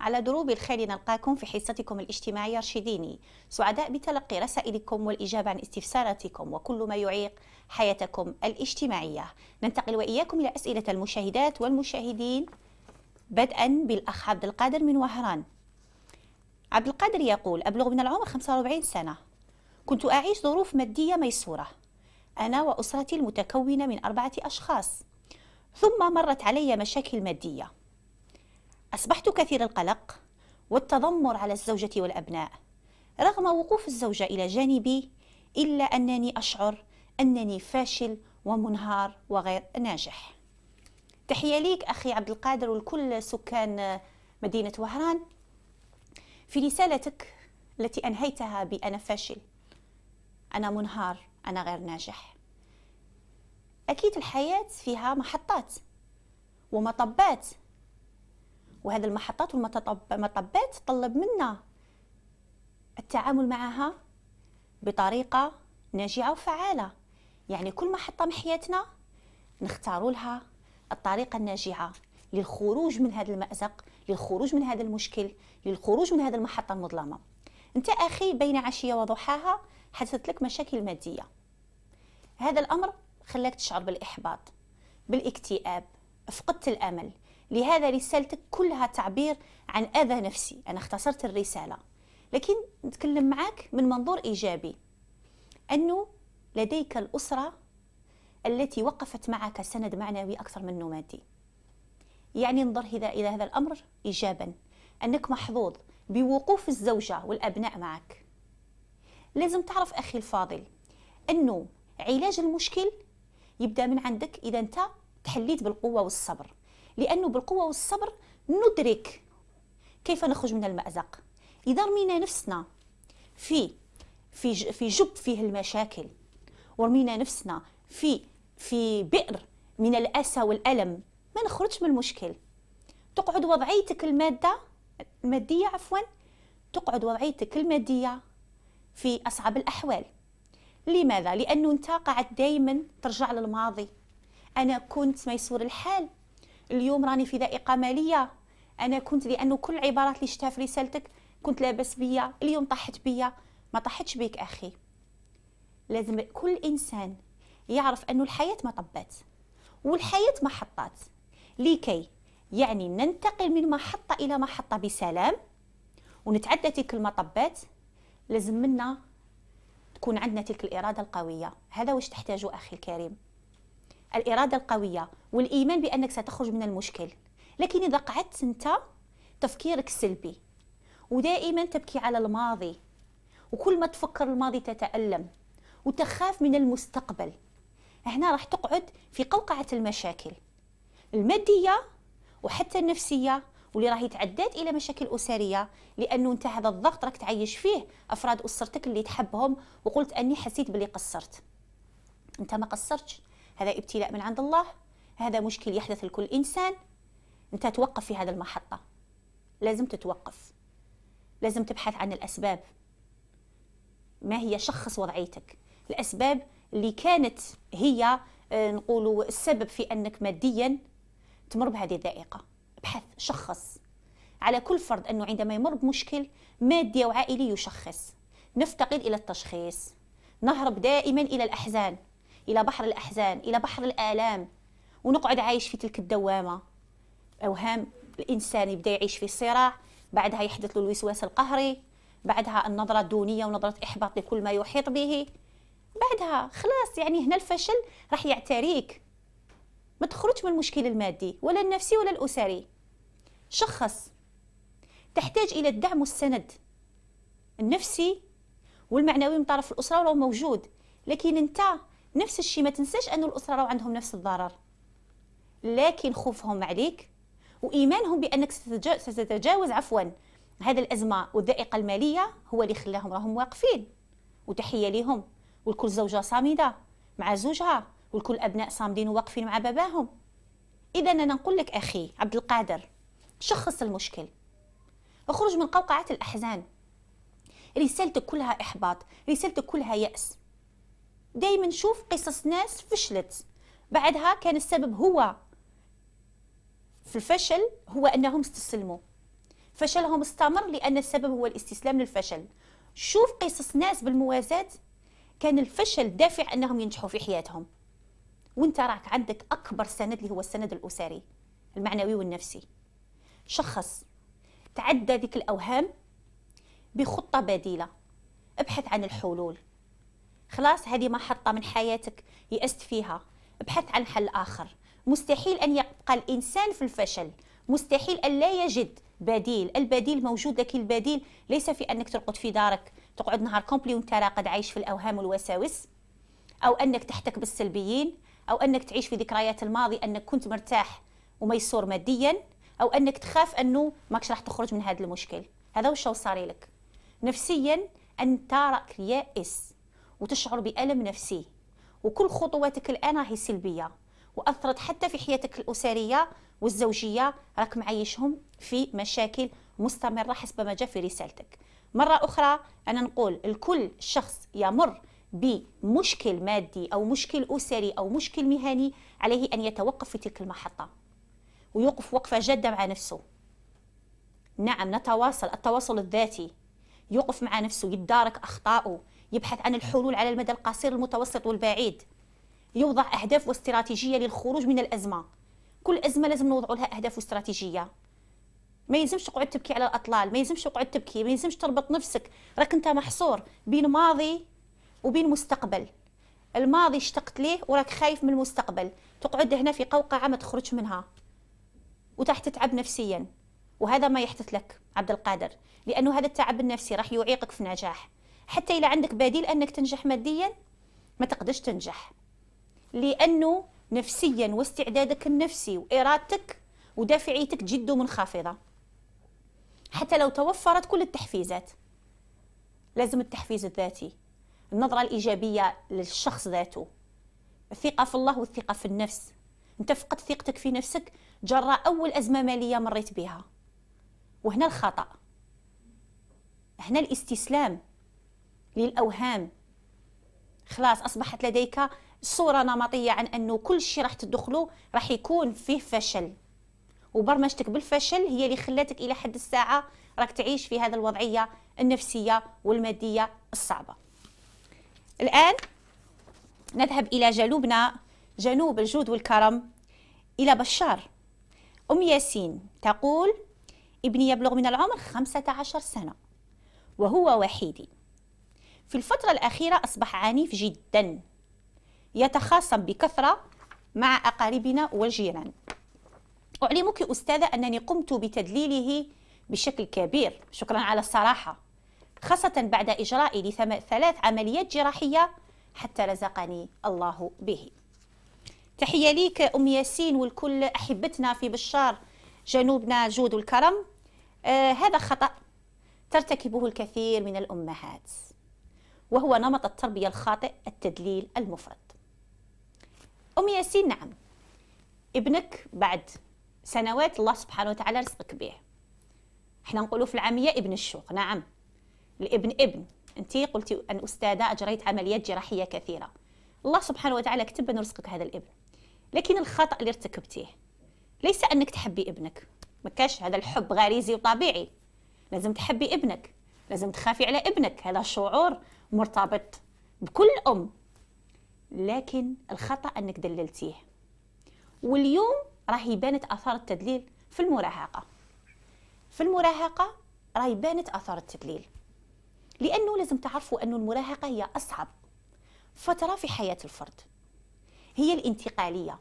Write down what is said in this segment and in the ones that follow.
على دروب الخير نلقاكم في حصتكم الاجتماعية رشيديني سعداء بتلقي رسائلكم والإجابة عن استفساراتكم وكل ما يعيق حياتكم الاجتماعية ننتقل وإياكم إلى أسئلة المشاهدات والمشاهدين بدءا بالأخ عبد القادر من وهران عبد القادر يقول أبلغ من العمر 45 سنة كنت أعيش ظروف مادية ميسورة أنا وأسرتي المتكونة من أربعة أشخاص ثم مرت علي مشاكل مادية أصبحت كثير القلق والتذمر على الزوجة والأبناء رغم وقوف الزوجة إلى جانبي إلا أنني أشعر أنني فاشل ومنهار وغير ناجح تحية ليك أخي عبد القادر والكل سكان مدينة وهران في رسالتك التي أنهيتها بأنا فاشل أنا منهار أنا غير ناجح أكيد الحياة فيها محطات ومطبات وهذه المحطات والمطبات تطلب منا التعامل معها بطريقة ناجعة وفعالة يعني كل محطة من حياتنا نختار لها الطريقة الناجعة للخروج من هذا المأزق للخروج من هذا المشكل للخروج من هذه المحطة المظلمة أنت أخي بين عشية وضحاها حدثت لك مشاكل مادية هذا الأمر خلاك تشعر بالإحباط بالاكتئاب فقدت الأمل لهذا رسالتك كلها تعبير عن أذى نفسي أنا اختصرت الرسالة لكن نتكلم معك من منظور إيجابي أنه لديك الأسرة التي وقفت معك سند معنوي أكثر منه مادي يعني انظر إلى هذا الأمر إيجابا أنك محظوظ بوقوف الزوجة والأبناء معك لازم تعرف أخي الفاضل أنه علاج المشكل يبدأ من عندك إذا أنت تحليت بالقوة والصبر لأنه بالقوة والصبر ندرك كيف نخرج من المأزق إذا رمينا نفسنا في في في جب فيه المشاكل ورمينا نفسنا في في بئر من الأسى والألم ما نخرج من المشكل تقعد وضعيتك المادة المادية عفوا تقعد وضعيتك المادية في أصعب الأحوال لماذا؟ لأنه أنت قاعد دايما ترجع للماضي أنا كنت ميسور الحال اليوم راني في ذائقه ماليه انا كنت لانه كل العبارات اللي شفتها في رسالتك كنت لاباس بيا اليوم طاحت بيا ما طاحتش بيك اخي لازم كل انسان يعرف انه الحياه مطبات والحياه محطات لكي يعني ننتقل من محطه الى محطه بسلام ونتعدى تلك المطبات لازم منا تكون عندنا تلك الاراده القويه هذا واش تحتاجه اخي الكريم الاراده القويه والايمان بانك ستخرج من المشكل لكن اذا قعدت انت تفكيرك سلبي ودائما تبكي على الماضي وكل ما تفكر الماضي تتالم وتخاف من المستقبل هنا راح تقعد في قوقعه المشاكل الماديه وحتى النفسيه واللي راهي تعدات الى مشاكل اسريه لانه انت هذا الضغط راك تعيش فيه افراد اسرتك اللي تحبهم وقلت اني حسيت بلي قصرت انت ما قصرتش هذا ابتلاء من عند الله هذا مشكل يحدث لكل إنسان أنت توقف في هذا المحطة لازم تتوقف لازم تبحث عن الأسباب ما هي شخص وضعيتك الأسباب اللي كانت هي آه، نقولوا السبب في أنك ماديا تمر بهذه الذائقة ابحث شخص على كل فرد أنه عندما يمر بمشكل مادي أو عائلي يشخص نفتقد إلى التشخيص نهرب دائما إلى الأحزان إلى بحر الأحزان إلى بحر الآلام ونقعد عايش في تلك الدوامة أوهام الإنسان يبدأ يعيش في صراع بعدها يحدث له الوسواس القهري بعدها النظرة الدونية ونظرة إحباط لكل ما يحيط به بعدها خلاص يعني هنا الفشل راح يعتريك ما تخرج من المشكل المادي ولا النفسي ولا الأسري شخص تحتاج إلى الدعم والسند النفسي والمعنوي من طرف الأسرة ولو موجود لكن أنت نفس الشيء ما تنساش أن الاسره راهو عندهم نفس الضرر لكن خوفهم عليك وايمانهم بانك ستتجاوز عفوا هذا الازمه والذائقه الماليه هو اللي خلاهم راهم واقفين وتحيه ليهم والكل زوجه صامده مع زوجها والكل ابناء صامدين وواقفين مع باباهم اذا انا نقول لك اخي عبد القادر شخص المشكل اخرج من قوقعه الاحزان رسالتك كلها احباط رسالتك كلها ياس دايما نشوف قصص ناس فشلت بعدها كان السبب هو في الفشل هو انهم استسلموا فشلهم استمر لان السبب هو الاستسلام للفشل شوف قصص ناس بالموازاة كان الفشل دافع انهم ينجحوا في حياتهم وانت راك عندك اكبر سند اللي هو السند الاسري المعنوي والنفسي شخص تعدى ذيك الاوهام بخطه بديله ابحث عن الحلول خلاص هذه محطة من حياتك يأست فيها ابحث عن حل آخر مستحيل أن يبقى الإنسان في الفشل مستحيل أن لا يجد بديل البديل موجود لكن البديل ليس في أنك ترقد في دارك تقعد نهار كومبلي وانت راقد عايش في الأوهام والوساوس أو أنك تحتك بالسلبيين أو أنك تعيش في ذكريات الماضي أنك كنت مرتاح وميسور ماديا أو أنك تخاف أنه ماكش راح تخرج من هذا المشكل هذا وش صار لك نفسيا أن تارك يائس وتشعر بألم نفسي وكل خطواتك الآن راهي سلبية وأثرت حتى في حياتك الأسرية والزوجية راك معيشهم في مشاكل مستمرة حسب ما جاء في رسالتك مرة أخرى أنا نقول الكل شخص يمر بمشكل مادي أو مشكل أسري أو مشكل مهني عليه أن يتوقف في تلك المحطة ويوقف وقفة جادة مع نفسه نعم نتواصل التواصل الذاتي يوقف مع نفسه يدارك أخطاؤه يبحث عن الحلول على المدى القصير المتوسط والبعيد يوضع أهداف واستراتيجية للخروج من الأزمة كل أزمة لازم نوضع لها أهداف واستراتيجية ما يلزمش تقعد تبكي على الأطلال ما يلزمش تقعد تبكي ما يلزمش تربط نفسك راك أنت محصور بين ماضي وبين مستقبل الماضي اشتقت ليه وراك خايف من المستقبل تقعد هنا في قوقعة ما تخرج منها وتحت تتعب نفسيا وهذا ما يحدث لك عبد القادر لأنه هذا التعب النفسي راح يعيقك في النجاح حتى إلا عندك بديل أنك تنجح ماديا ما تقدرش تنجح لأنه نفسيا واستعدادك النفسي وإرادتك ودافعيتك جد منخفضة حتى لو توفرت كل التحفيزات لازم التحفيز الذاتي النظرة الإيجابية للشخص ذاته الثقة في الله والثقة في النفس انت فقدت ثقتك في نفسك جرى أول أزمة مالية مريت بها وهنا الخطأ هنا الاستسلام للاوهام خلاص اصبحت لديك صوره نمطيه عن انه كل شيء راح تدخله راح يكون فيه فشل وبرمجتك بالفشل هي اللي خلاتك الى حد الساعه راك تعيش في هذا الوضعيه النفسيه والماديه الصعبه الان نذهب الى جنوبنا جنوب الجود والكرم الى بشار ام ياسين تقول ابني يبلغ من العمر 15 سنه وهو وحيدي في الفترة الأخيرة أصبح عنيف جدا يتخاصم بكثرة مع أقاربنا والجيران أعلمك أستاذة أنني قمت بتدليله بشكل كبير شكرا على الصراحة خاصة بعد إجرائي لثلاث عمليات جراحية حتى رزقني الله به تحية ليك أم ياسين والكل أحبتنا في بشار جنوبنا جود الكرم آه هذا خطأ ترتكبه الكثير من الأمهات وهو نمط التربية الخاطئ التدليل المفرد أم ياسين نعم ابنك بعد سنوات الله سبحانه وتعالى رزقك به احنا نقولوا في العامية ابن الشوق نعم الابن ابن انت قلتي ان استاذه اجريت عمليات جراحيه كثيره الله سبحانه وتعالى كتب ان رزقك هذا الابن لكن الخطا اللي ارتكبتيه ليس انك تحبي ابنك ما كاش هذا الحب غريزي وطبيعي لازم تحبي ابنك لازم تخافي على ابنك هذا شعور مرتبط بكل ام لكن الخطا انك دللتيه واليوم راهي بانت اثار التدليل في المراهقه في المراهقه راهي بانت اثار التدليل لانه لازم تعرفوا انه المراهقه هي اصعب فتره في حياه الفرد هي الانتقاليه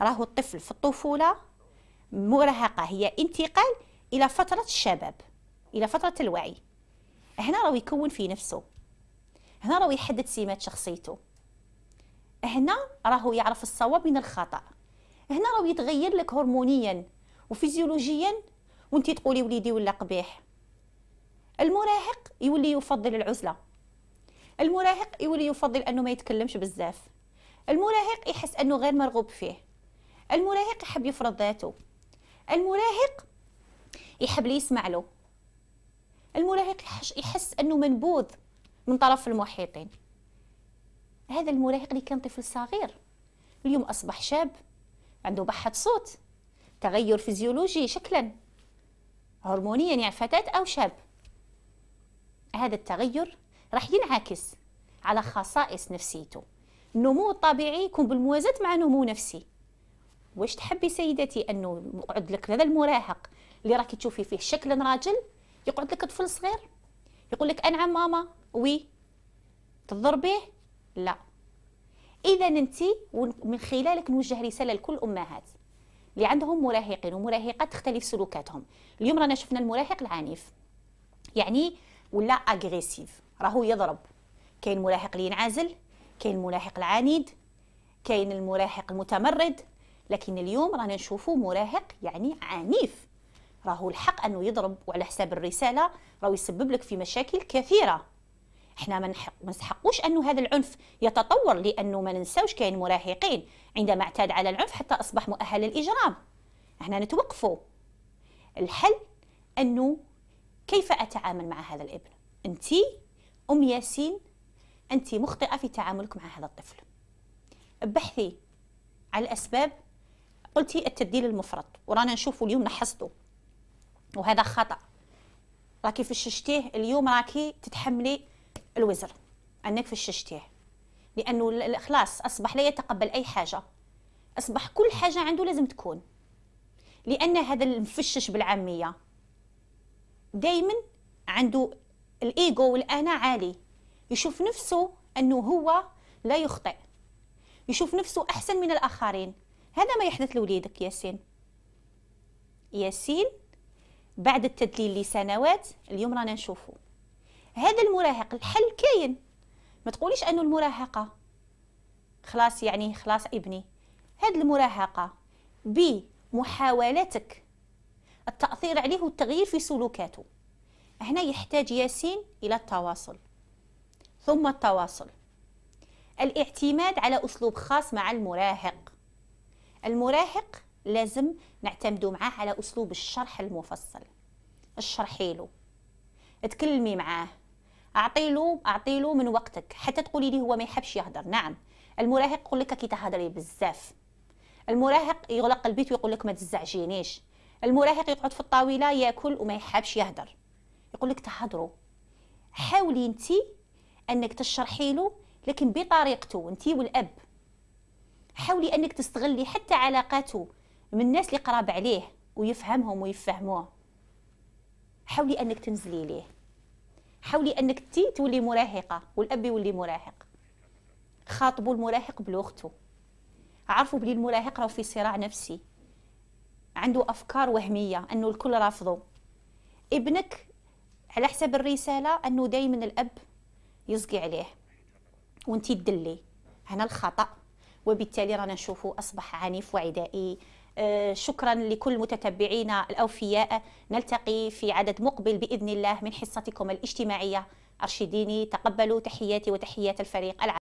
راهو الطفل في الطفوله مراهقه هي انتقال الى فتره الشباب الى فتره الوعي هنا راهو يكون في نفسه هنا راهو يحدد سمات شخصيته هنا راهو يعرف الصواب من الخطأ هنا راهو يتغير لك هرمونيا وفيزيولوجيا وانت تقولي وليدي ولا قبيح المراهق يولي يفضل العزله المراهق يولي يفضل انه ما يتكلمش بزاف المراهق يحس انه غير مرغوب فيه المراهق يحب يفرض ذاته المراهق يحب لي يسمع له المراهق يحس انه منبوذ من طرف المحيطين هذا المراهق اللي كان طفل صغير اليوم اصبح شاب عنده بحة صوت تغير فيزيولوجي شكلا هرمونيا يعني فتاة او شاب هذا التغير راح ينعكس على خصائص نفسيته النمو الطبيعي يكون بالموازاة مع نمو نفسي واش تحبي سيدتي انه يقعد لك هذا المراهق اللي راكي تشوفي فيه شكلا راجل يقعد لك طفل صغير يقول لك انعم ماما وي تضربيه لا اذا انت من خلالك نوجه رساله لكل الامهات اللي عندهم مراهقين ومراهقات تختلف سلوكاتهم اليوم رانا شفنا المراهق العنيف يعني ولا اغريسيف راهو يضرب كاين مراهق اللي ينعزل كاين المراهق العنيد كاين المراهق المتمرد لكن اليوم رانا نشوفو مراهق يعني عنيف راهو الحق انه يضرب وعلى حساب الرساله راهو يسبب لك في مشاكل كثيره احنا ما نستحقوش انه هذا العنف يتطور لانه ما ننساوش كاين مراهقين عندما اعتاد على العنف حتى اصبح مؤهل للاجرام احنا نتوقفوا الحل انه كيف اتعامل مع هذا الابن انت ام ياسين انت مخطئه في تعاملك مع هذا الطفل بحثي على الاسباب قلتي التبديل المفرط ورانا نشوفه اليوم نحصته وهذا خطأ راكي فششتيه اليوم راكي تتحملي الوزر انك فششتيه لانه خلاص اصبح لا يتقبل اي حاجه اصبح كل حاجه عنده لازم تكون لان هذا المفشش بالعاميه دائما عنده الايجو والانا عالي يشوف نفسه انه هو لا يخطئ يشوف نفسه احسن من الاخرين هذا ما يحدث لوليدك ياسين ياسين بعد التدليل لسنوات اليوم رانا نشوفه هذا المراهق الحل كاين ما تقوليش انه المراهقه خلاص يعني خلاص ابني هذه المراهقه بمحاولتك التاثير عليه والتغيير في سلوكاته هنا يحتاج ياسين الى التواصل ثم التواصل الاعتماد على اسلوب خاص مع المراهق المراهق لازم نعتمدوا معاه على أسلوب الشرح المفصل اشرحي له تكلمي معاه اعطي له اعطي له من وقتك حتى تقولي لي هو ما يحبش يهدر نعم المراهق يقول لك كي تهدري بزاف المراهق يغلق البيت ويقول لك ما تزعجينيش المراهق يقعد في الطاوله ياكل وما يحبش يهدر يقول لك تهضروا حاولي انت انك تشرحي له لكن بطريقته انت والاب حاولي انك تستغلي حتى علاقاته من الناس اللي قراب عليه ويفهمهم ويفهموه حاولي انك تنزلي ليه حاولي انك تي تولي مراهقه والاب يولي مراهق خاطبوا المراهق بلغته عرفوا بلي المراهق راه في صراع نفسي عنده افكار وهميه انه الكل رافضه ابنك على حسب الرساله انه دائما الاب يزقي عليه وانتي تدلي هنا الخطا وبالتالي رانا نشوفه اصبح عنيف وعدائي آه، شكرا لكل متتبعينا الأوفياء نلتقي في عدد مقبل بإذن الله من حصتكم الاجتماعية أرشديني تقبلوا تحياتي وتحيات الفريق العام